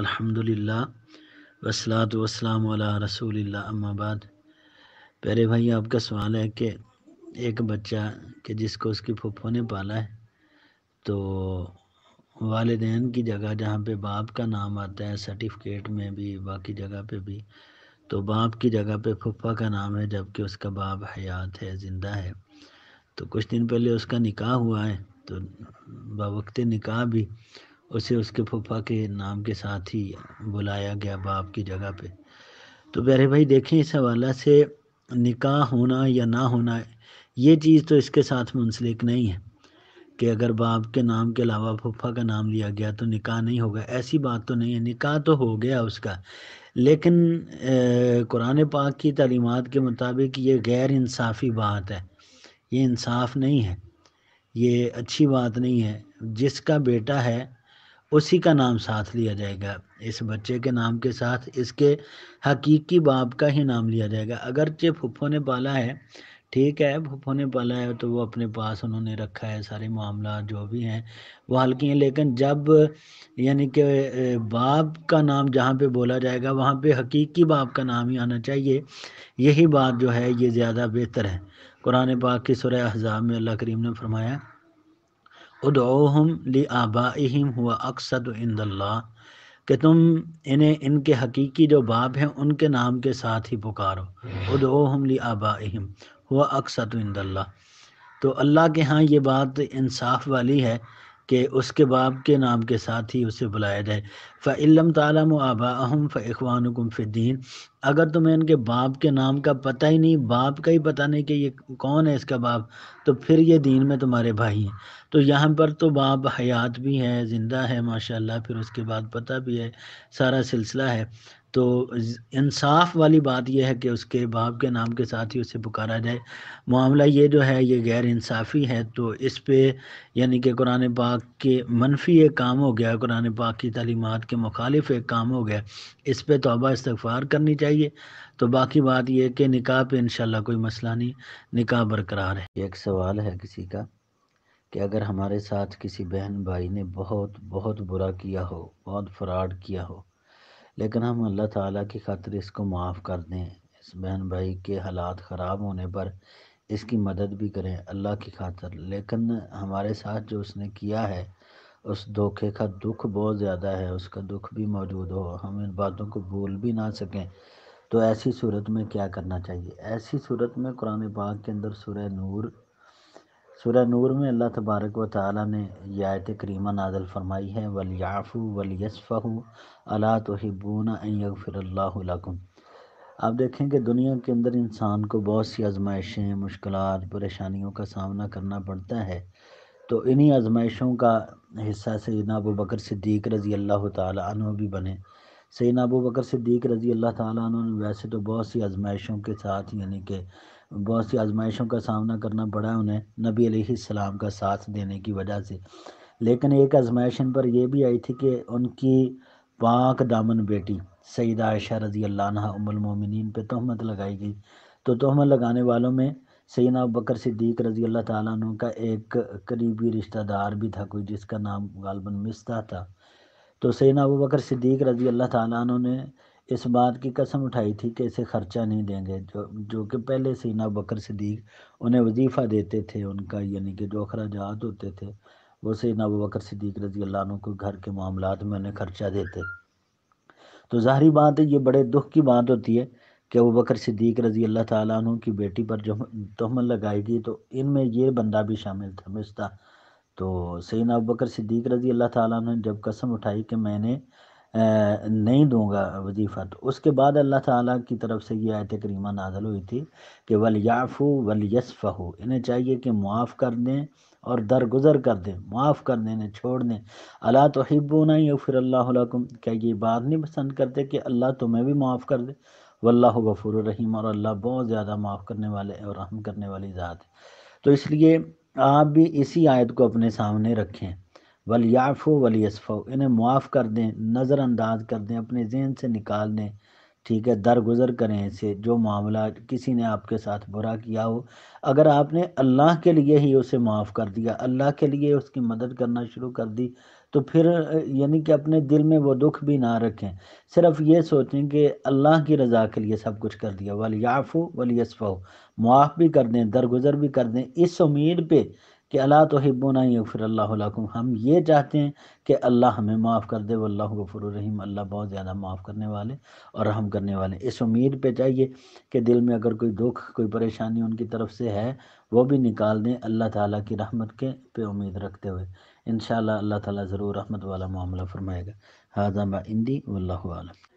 الحمد للہ والسلام وسلام علیہ رسول اللہ اما بعد پہلے بھائی آپ کا سوال ہے کہ ایک بچہ کہ جس کو اس کی پھوپھو نے پالا ہے تو والدین کی جگہ جہاں پہ باپ کا نام آتا ہے سرٹیفکیٹ میں بھی باقی جگہ پہ بھی تو باپ کی جگہ پہ پھپھا کا نام ہے جبکہ اس کا باپ حیات ہے زندہ ہے تو کچھ دن پہلے اس کا نکاح ہوا ہے تو باوقت نکاح بھی اسے اس کے پھپا کے نام کے ساتھ ہی بلایا گیا باپ کی جگہ پہ تو بہرے بھائی دیکھیں اس حوالہ سے نکاح ہونا یا نہ ہونا یہ چیز تو اس کے ساتھ منسلک نہیں ہے کہ اگر باپ کے نام کے علاوہ پھپا کا نام لیا گیا تو نکاح نہیں ہوگا ایسی بات تو نہیں ہے نکاح تو ہو گیا اس کا لیکن قرآن پاک کی تعلیمات کے مطابق یہ غیر انصافی بات ہے یہ انصاف نہیں ہے یہ اچھی بات نہیں ہے جس کا بیٹا ہے اسی کا نام ساتھ لیا جائے گا اس بچے کے نام کے ساتھ اس کے حقیقی باپ کا ہی نام لیا جائے گا اگرچہ پھپھو نے پالا ہے ٹھیک ہے پھپھو نے پالا ہے تو وہ اپنے پاس انہوں نے رکھا ہے سارے معاملات جو بھی ہیں وہ ہلکی ہیں لیکن جب یعنی کہ باپ کا نام جہاں پہ بولا جائے گا وہاں پہ حقیقی باپ کا نام ہی آنا چاہیے یہی بات جو ہے یہ زیادہ بہتر ہے قرآن پاک کی سورہ احزاب میں اللہ کریم نے فرمایا ادعوہم لآبائہم لی ہوا اقصد عند اللہ کہ تم انہیں ان کے حقیقی جو باپ ہیں ان کے نام کے ساتھ ہی پکارو ادعوہم لآبائہم لی ہوا اقصد عند اللہ تو اللہ کے ہاں یہ بات انصاف والی ہے کہ اس کے باپ کے نام کے ساتھ ہی اسے بلایا جائے فعلم تعالم و آبا اہم فقوان فدین اگر تمہیں ان کے باپ کے نام کا پتہ ہی نہیں باپ کا ہی پتہ نہیں کہ یہ کون ہے اس کا باپ تو پھر یہ دین میں تمہارے بھائی ہیں تو یہاں پر تو باپ حیات بھی ہے زندہ ہے ماشاءاللہ پھر اس کے بعد پتہ بھی ہے سارا سلسلہ ہے تو انصاف والی بات یہ ہے کہ اس کے باپ کے نام کے ساتھ ہی اسے پکارا جائے معاملہ یہ جو ہے یہ غیر انصافی ہے تو اس پہ یعنی کہ قرآن پاک کے منفی ایک کام ہو گیا قرآن پاک کی تعلیمات کے مخالف ایک کام ہو گیا اس پہ توبہ استغفار کرنی چاہیے تو باقی بات یہ کہ نکاح پہ انشاءاللہ کوئی مسئلہ نہیں نکاح برقرار ہے ایک سوال ہے کسی کا کہ اگر ہمارے ساتھ کسی بہن بھائی نے بہت بہت برا کیا ہو بہت فراڈ کیا ہو لیکن ہم اللہ تعالیٰ کی خاطر اس کو معاف کر دیں اس بہن بھائی کے حالات خراب ہونے پر اس کی مدد بھی کریں اللہ کی خاطر لیکن ہمارے ساتھ جو اس نے کیا ہے اس دھوکے کا دکھ بہت زیادہ ہے اس کا دکھ بھی موجود ہو ہم ان باتوں کو بھول بھی نہ سکیں تو ایسی صورت میں کیا کرنا چاہیے ایسی صورت میں قرآن پاک کے اندر سورہ نور سورہ نور میں اللہ تبارک و تعالیٰ نے یہ آیت کریمہ نازل فرمائی ہے ولیف ولیسفہ اللہ تو بونا فر اللہ آپ دیکھیں کہ دنیا کے اندر انسان کو بہت سی آزمائشیں مشکلات پریشانیوں کا سامنا کرنا پڑتا ہے تو انہی آزمائشوں کا حصہ سیدنا ابو بکر صدیق رضی اللہ تعالیٰ عنہ بھی بنے سیدنا ابو بکر صدیق رضی اللہ تعالیٰ عنہ نے ویسے تو بہت سی آزمائشوں کے ساتھ یعنی کہ بہت سی آزمائشوں کا سامنا کرنا پڑا انہیں نبی علیہ السلام کا ساتھ دینے کی وجہ سے لیکن ایک آزمائش ان پر یہ بھی آئی تھی کہ ان کی پاک دامن بیٹی سیدہ عائشہ رضی اللہ عنہ ام المومنین پہ تہمت لگائی گئی تو تہمت لگانے والوں میں سیدنا بکر صدیق رضی اللہ تعالیٰ عنہ کا ایک قریبی رشتہ دار بھی تھا کوئی جس کا نام غالباً مستہ تھا تو ابو بکر صدیق رضی اللہ تعالیٰ عنہ نے اس بات کی قسم اٹھائی تھی کہ اسے خرچہ نہیں دیں گے جو جو کہ پہلے سے نا بکر صدیق انہیں وظیفہ دیتے تھے ان کا یعنی کہ جو اخراجات ہوتے تھے وہ سعین اب بکر صدیق رضی اللہ عنہ کو گھر کے معاملات میں انہیں خرچہ دیتے تو ظاہری بات ہے یہ بڑے دکھ کی بات ہوتی ہے کہ وہ بکر صدیق رضی اللہ تعالیٰ عنہ کی بیٹی پر تحمل لگائے گی تو ان میں یہ بندہ بھی شامل تھا مستہ تو ابو بکر صدیق رضی اللہ تعالیٰ عنہ نے جب قسم اٹھائی کہ میں نے نہیں دوں گا وظیفہ تو اس کے بعد اللہ تعالیٰ کی طرف سے یہ آیت کریمہ نازل ہوئی تھی کہ ولیافو یاف ہو ولیسف ہو انہیں چاہیے کہ معاف کر دیں اور درگزر کر دیں معاف کر دیں انہیں چھوڑ دیں اللہ تو ہبو نہیں پھر اللہ علکم کیا یہ بات نہیں پسند کرتے کہ اللہ تمہیں بھی معاف کر دے و غفور الرحیم اور اللہ بہت زیادہ معاف کرنے والے اور رحم کرنے والی ذات ہے تو اس لیے آپ بھی اسی آیت کو اپنے سامنے رکھیں ول یاف انہیں معاف کر دیں نظر انداز کر دیں اپنے ذہن سے نکال دیں ٹھیک ہے درگزر کریں اسے جو معاملہ کسی نے آپ کے ساتھ برا کیا ہو اگر آپ نے اللہ کے لیے ہی اسے معاف کر دیا اللہ کے لیے اس کی مدد کرنا شروع کر دی تو پھر یعنی کہ اپنے دل میں وہ دکھ بھی نہ رکھیں صرف یہ سوچیں کہ اللہ کی رضا کے لیے سب کچھ کر دیا ولیعفو و ولیسف معاف بھی کر دیں درگزر بھی کر دیں اس امید پہ کہ اللہ تو حب نہ پھر اللہ علیہ ہم یہ چاہتے ہیں کہ اللہ ہمیں معاف کر دے واللہ الرحیم اللہ بہت زیادہ معاف کرنے والے اور رحم کرنے والے اس امید پہ چاہیے کہ دل میں اگر کوئی دکھ کوئی پریشانی ان کی طرف سے ہے وہ بھی نکال دیں اللہ تعالیٰ کی رحمت کے پہ امید رکھتے ہوئے انشاءاللہ اللہ تعالیٰ ضرور رحمت والا معاملہ فرمائے گا ہاضامہ اندی واللہ عالم